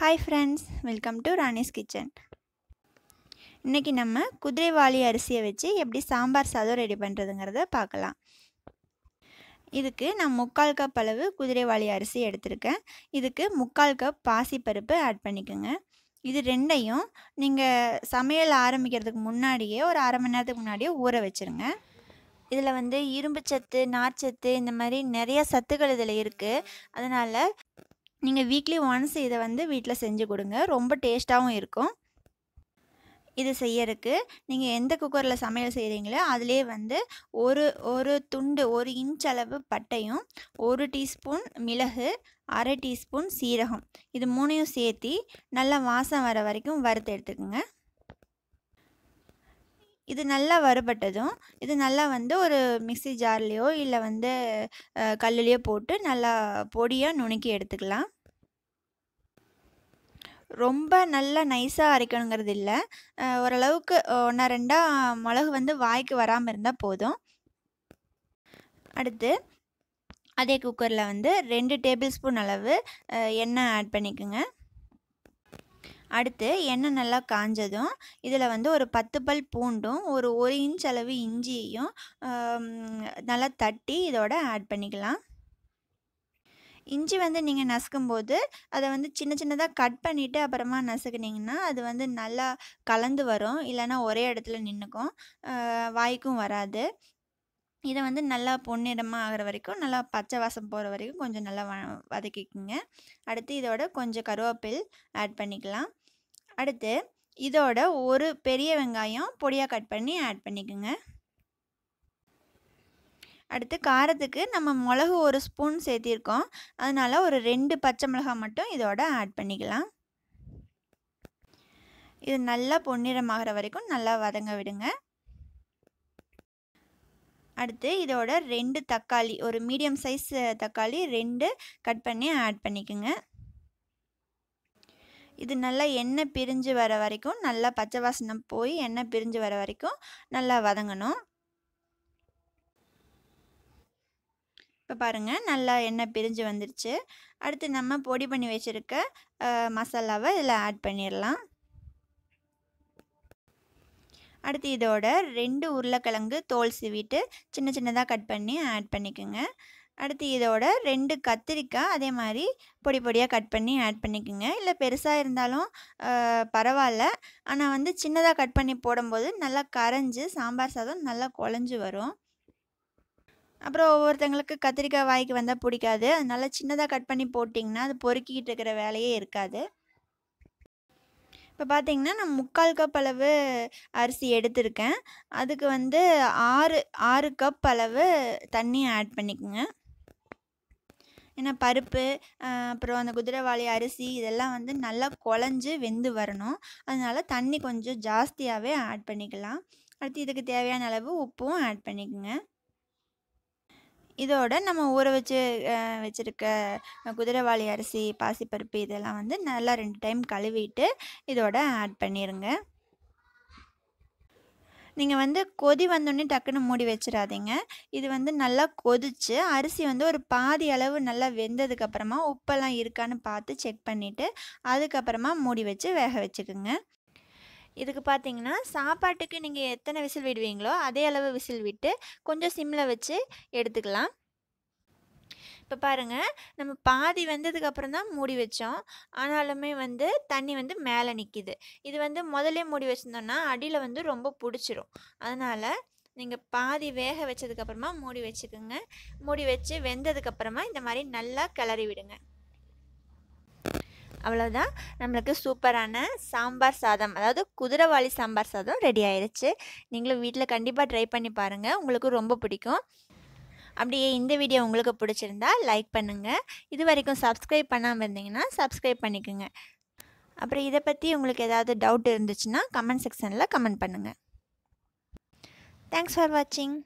hi friends welcome to Rani's kitchen இன்றைக்கி நம்ம குதிரைவாளி அரிசியை வச்சு எப்படி சாம்பார் சாதம் ரெடி பண்ணுறதுங்கிறத பார்க்கலாம் இதுக்கு நான் முக்கால் கப் அளவு குதிரைவாளி அரிசி எடுத்திருக்கேன் இதுக்கு முக்கால் கப் பாசிப்பருப்பு ஆட் பண்ணிக்கோங்க இது ரெண்டையும் நீங்கள் சமையல் ஆரம்பிக்கிறதுக்கு முன்னாடியே ஒரு அரை மணி நேரத்துக்கு முன்னாடியே ஊற வச்சுருங்க இதில் வந்து இரும்பு சத்து நார்ச்சத்து இந்த மாதிரி நிறைய சத்துக்கள் இதில் இருக்குது அதனால் நீங்கள் வீக்லி ஒன்ஸ் இதை வந்து வீட்டில் செஞ்சு கொடுங்க ரொம்ப டேஸ்ட்டாகவும் இருக்கும் இது செய்யறதுக்கு நீங்கள் எந்த குக்கரில் சமையல் செய்கிறீங்களோ அதிலே வந்து ஒரு ஒரு துண்டு ஒரு இன்ச் அளவு பட்டையும் ஒரு டீஸ்பூன் மிளகு அரை டீஸ்பூன் சீரகம் இது மூணையும் சேர்த்தி நல்லா வாசம் வர வரைக்கும் வறுத்து எடுத்துக்கோங்க இது நல்லா வறுபட்டதும் இது நல்லா வந்து ஒரு மிக்சி ஜார்லேயோ இல்லை வந்து கல்லுலேயோ போட்டு நல்லா பொடியாக நுணுக்கி எடுத்துக்கலாம் ரொம்ப நல்லா நைஸாக அரைக்கணுங்கிறது இல்லை ஓரளவுக்கு ஒன்றா ரெண்டாக மிளகு வந்து வாய்க்கு வராமல் இருந்தால் போதும் அடுத்து அதே குக்கரில் வந்து ரெண்டு டேபிள் ஸ்பூன் அளவு எண்ணெய் ஆட் பண்ணிக்கோங்க அடுத்து எண்ணெய் நல்லா காஞ்சதும் இதில் வந்து ஒரு பத்து பல் பூண்டும் ஒரு ஒரு இன்ச் அளவு இஞ்சியையும் நல்லா தட்டி இதோட ஆட் பண்ணிக்கலாம் இஞ்சி வந்து நீங்கள் நசுக்கும்போது அதை வந்து சின்ன சின்னதாக கட் பண்ணிவிட்டு அப்புறமா நசுக்குனிங்கன்னா அது வந்து நல்லா கலந்து வரும் இல்லைனா ஒரே இடத்துல நின்றுக்கும் வாய்க்கும் வராது இதை வந்து நல்லா பொன்னிடமாக ஆகிற வரைக்கும் நல்லா பச்சை வாசம் போகிற வரைக்கும் கொஞ்சம் நல்லா வ வதக்கிக்குங்க அடுத்து இதோட கொஞ்சம் கருவேப்பில் ஆட் பண்ணிக்கலாம் அடுத்து இதோட ஒரு பெரிய வெங்காயம் பொடியாக கட் பண்ணி ஆட் பண்ணிக்கோங்க அடுத்து காரத்துக்கு நம்ம மிளகு ஒரு ஸ்பூன் சேர்த்திருக்கோம் அதனால் ஒரு ரெண்டு பச்சை மிளகாய் மட்டும் இதோட ஆட் பண்ணிக்கலாம் இது நல்லா பொன்னிறமாகற வரைக்கும் நல்லா வதங்க விடுங்க அடுத்து இதோட ரெண்டு தக்காளி ஒரு மீடியம் சைஸ் தக்காளி ரெண்டு கட் பண்ணி ஆட் பண்ணிக்கோங்க இது நல்லா எண்ணெய் பிரிஞ்சு வர வரைக்கும் நல்லா பச்சை வாசனை போய் எண்ணெய் பிரிஞ்சு வர வரைக்கும் நல்லா வதங்கணும் இப்போ பாருங்கள் நல்லா எண்ணெய் பிரிஞ்சு வந்துருச்சு அடுத்து நம்ம பொடி பண்ணி வச்சுருக்க மசாலாவை இதில் ஆட் பண்ணிடலாம் அடுத்து இதோட ரெண்டு உருளைக்கிழங்கு தோல் சிவிட்டு சின்ன சின்னதாக கட் பண்ணி ஆட் பண்ணிக்கோங்க அடுத்து இதோட ரெண்டு கத்திரிக்காய் அதே மாதிரி பொடி பொடியாக கட் பண்ணி ஆட் பண்ணிக்கோங்க இல்லை பெருசாக இருந்தாலும் பரவாயில்ல ஆனால் வந்து சின்னதாக கட் பண்ணி போடும்போது நல்லா கரைஞ்சி சாம்பார் சாதம் நல்லா குழஞ்சி வரும் அப்புறம் ஒவ்வொருத்தங்களுக்கு கத்திரிக்காய் வாய்க்கு வந்தால் பிடிக்காது அதனால் சின்னதாக கட் பண்ணி போட்டிங்கன்னா அது பொறுக்கிட்டு இருக்கிற வேலையே இருக்காது இப்போ பார்த்தீங்கன்னா நான் முக்கால் கப் அளவு அரிசி எடுத்திருக்கேன் அதுக்கு வந்து ஆறு ஆறு கப் அளவு தண்ணி ஆட் பண்ணிக்கோங்க ஏன்னா பருப்பு அப்புறம் அந்த குதிரைவாளி அரிசி இதெல்லாம் வந்து நல்லா குழஞ்சி வெந்து வரணும் அதனால் தண்ணி கொஞ்சம் ஜாஸ்தியாகவே ஆட் பண்ணிக்கலாம் அடுத்து இதுக்கு தேவையான அளவு உப்பும் ஆட் பண்ணிக்கோங்க இதோட நம்ம ஊற வச்சு வச்சுருக்க குதிரைவாளி அரிசி பாசிப்பருப்பு இதெல்லாம் வந்து நல்லா ரெண்டு டைம் கழுவிட்டு இதோட ஆட் பண்ணிடுங்க நீங்கள் வந்து கொதி வந்தோடனே டக்குன்னு மூடி வச்சிடாதீங்க இது வந்து நல்லா கொதிச்சு அரிசி வந்து ஒரு பாதி அளவு நல்லா வெந்ததுக்கப்புறமா உப்பெல்லாம் இருக்கான்னு பார்த்து செக் பண்ணிவிட்டு அதுக்கப்புறமா மூடி வச்சு வேக வச்சுக்குங்க இதுக்கு பார்த்தீங்கன்னா சாப்பாட்டுக்கு நீங்கள் எத்தனை விசில் விடுவீங்களோ அதே அளவு விசில் விட்டு கொஞ்சம் சிம்மில் வச்சு எடுத்துக்கலாம் இப்போ பாருங்கள் நம்ம பாதி வந்ததுக்கப்புறம் தான் மூடி வச்சோம் ஆனாலுமே வந்து தண்ணி வந்து மேலே நிற்கிது இது வந்து முதலே மூடி வச்சுருந்தோன்னா அடியில் வந்து ரொம்ப பிடிச்சிரும் அதனால் நீங்கள் பாதி வேக வச்சதுக்கப்புறமா மூடி வச்சுக்கோங்க மூடி வச்சு வெந்ததுக்கப்புறமா இந்த மாதிரி நல்லா கிளறி விடுங்க அவ்வளோதான் நம்மளுக்கு சூப்பரான சாம்பார் சாதம் அதாவது குதிரைவாளி சாம்பார் சாதம் ரெடி ஆயிடுச்சு நீங்களும் வீட்டில் கண்டிப்பாக ட்ரை பண்ணி பாருங்கள் உங்களுக்கு ரொம்ப பிடிக்கும் அப்படியே இந்த வீடியோ உங்களுக்கு பிடிச்சிருந்தா லைக் பண்ணுங்கள் இது வரைக்கும் சப்ஸ்கிரைப் பண்ணாமல் இருந்தீங்கன்னா சப்ஸ்கிரைப் பண்ணிக்கோங்க அப்புறம் இதை பற்றி உங்களுக்கு ஏதாவது டவுட் இருந்துச்சுன்னா கமெண்ட் செக்ஷனில் கமெண்ட் பண்ணுங்கள் தேங்க்ஸ் ஃபார் வாட்சிங்